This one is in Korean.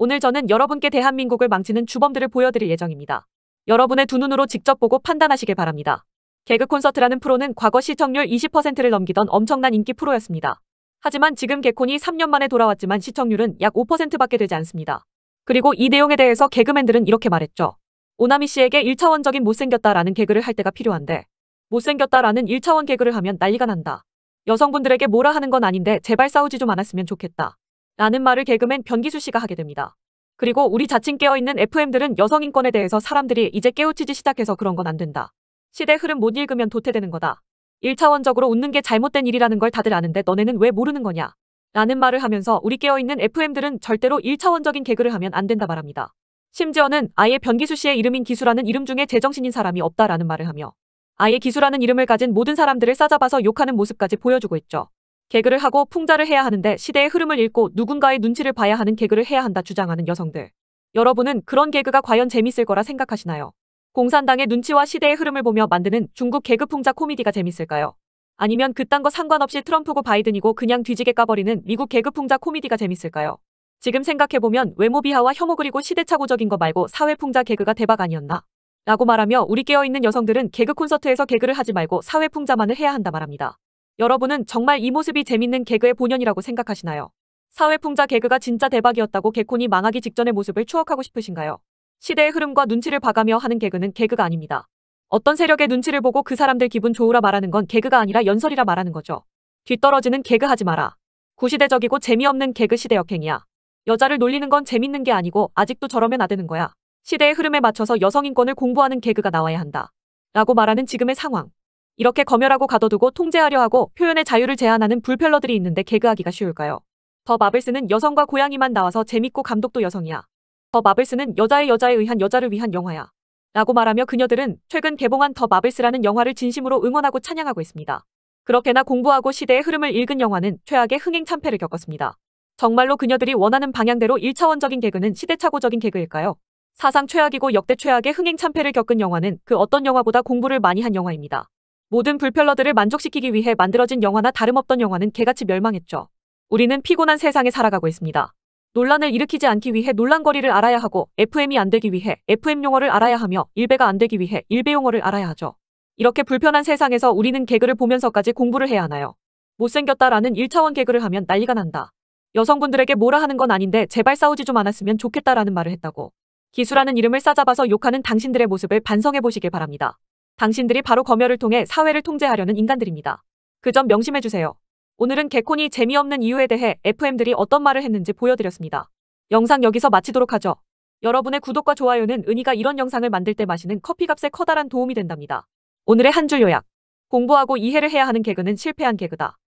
오늘 저는 여러분께 대한민국을 망치는 주범들을 보여드릴 예정입니다. 여러분의 두 눈으로 직접 보고 판단하시길 바랍니다. 개그 콘서트라는 프로는 과거 시청률 20%를 넘기던 엄청난 인기 프로였습니다. 하지만 지금 개콘이 3년 만에 돌아왔지만 시청률은 약 5%밖에 되지 않습니다. 그리고 이 내용에 대해서 개그맨들은 이렇게 말했죠. 오나미 씨에게 1차원적인 못생겼다라는 개그를 할 때가 필요한데 못생겼다라는 1차원 개그를 하면 난리가 난다. 여성분들에게 뭐라 하는 건 아닌데 제발 싸우지 좀 않았으면 좋겠다. 라는 말을 개그맨 변기수 씨가 하게 됩니다. 그리고 우리 자칭 깨어있는 FM들은 여성인권에 대해서 사람들이 이제 깨우치지 시작해서 그런 건 안 된다. 시대 흐름 못 읽으면 도태되는 거다. 1차원적으로 웃는 게 잘못된 일이라는 걸 다들 아는데 너네는 왜 모르는 거냐? 라는 말을 하면서 우리 깨어있는 FM들은 절대로 1차원적인 개그를 하면 안 된다 말합니다. 심지어는 아예 변기수 씨의 이름인 기수라는 이름 중에 제정신인 사람이 없다라는 말을 하며 아예 기수라는 이름을 가진 모든 사람들을 싸잡아서 욕하는 모습까지 보여주고 있죠. 개그를 하고 풍자를 해야 하는데 시대의 흐름을 읽고 누군가의 눈치를 봐야 하는 개그를 해야 한다 주장하는 여성들. 여러분은 그런 개그가 과연 재밌을 거라 생각하시나요? 공산당의 눈치와 시대의 흐름을 보며 만드는 중국 개그 풍자 코미디가 재밌을까요? 아니면 그딴 거 상관없이 트럼프고 바이든이고 그냥 뒤지게 까버리는 미국 개그 풍자 코미디가 재밌을까요? 지금 생각해보면 외모 비하와 혐오 그리고 시대착오적인 거 말고 사회 풍자 개그가 대박 아니었나? 라고 말하며 우리 깨어있는 여성들은 개그 콘서트에서 개그를 하지 말고 사회 풍자만을 해야 한다 말합니다. 여러분은 정말 이 모습이 재밌는 개그의 본연이라고 생각하시나요? 사회풍자 개그가 진짜 대박이었다고 개콘이 망하기 직전의 모습을 추억하고 싶으신가요? 시대의 흐름과 눈치를 봐가며 하는 개그는 개그가 아닙니다. 어떤 세력의 눈치를 보고 그 사람들 기분 좋으라 말하는 건 개그가 아니라 연설이라 말하는 거죠. 뒤떨어지는 개그 하지 마라. 구시대적이고 재미없는 개그 시대 역행이야. 여자를 놀리는 건 재밌는 게 아니고 아직도 저러면 아되는 거야. 시대의 흐름에 맞춰서 여성 인권을 공부하는 개그가 나와야 한다. 라고 말하는 지금의 상황. 이렇게 검열하고 가둬두고 통제하려 하고 표현의 자유를 제한하는 불펠러들이 있는데 개그하기가 쉬울까요? 더 마블스는 여성과 고양이만 나와서 재밌고 감독도 여성이야. 더 마블스는 여자의 여자에 의한 여자를 위한 영화야. 라고 말하며 그녀들은 최근 개봉한 더 마블스라는 영화를 진심으로 응원하고 찬양하고 있습니다. 그렇게나 공부하고 시대의 흐름을 읽은 영화는 최악의 흥행 참패를 겪었습니다. 정말로 그녀들이 원하는 방향대로 1차원적인 개그는 시대착오적인 개그일까요? 사상 최악이고 역대 최악의 흥행 참패를 겪은 영화는 그 어떤 영화보다 공부를 많이 한 영화입니다. 모든 불편러들을 만족시키기 위해 만들어진 영화나 다름없던 영화는 개같이 멸망했죠. 우리는 피곤한 세상에 살아가고 있습니다. 논란을 일으키지 않기 위해 논란거리를 알아야 하고 FM이 안 되기 위해 FM 용어를 알아야 하며 일배가 안 되기 위해 일배 용어를 알아야 하죠. 이렇게 불편한 세상에서 우리는 개그를 보면서까지 공부를 해야 하나요? 못생겼다라는 1차원 개그를 하면 난리가 난다. 여성분들에게 뭐라 하는 건 아닌데 제발 싸우지 좀 않았으면 좋겠다라는 말을 했다고. 기수라는 이름을 싸잡아서 욕하는 당신들의 모습을 반성해 보시길 바랍니다. 당신들이 바로 검열을 통해 사회를 통제하려는 인간들입니다. 그 점 명심해주세요. 오늘은 개콘이 재미없는 이유에 대해 FM들이 어떤 말을 했는지 보여드렸습니다. 영상 여기서 마치도록 하죠. 여러분의 구독과 좋아요는 은희가 이런 영상을 만들 때 마시는 커피값에 커다란 도움이 된답니다. 오늘의 한 줄 요약. 공부하고 이해를 해야 하는 개그는 실패한 개그다.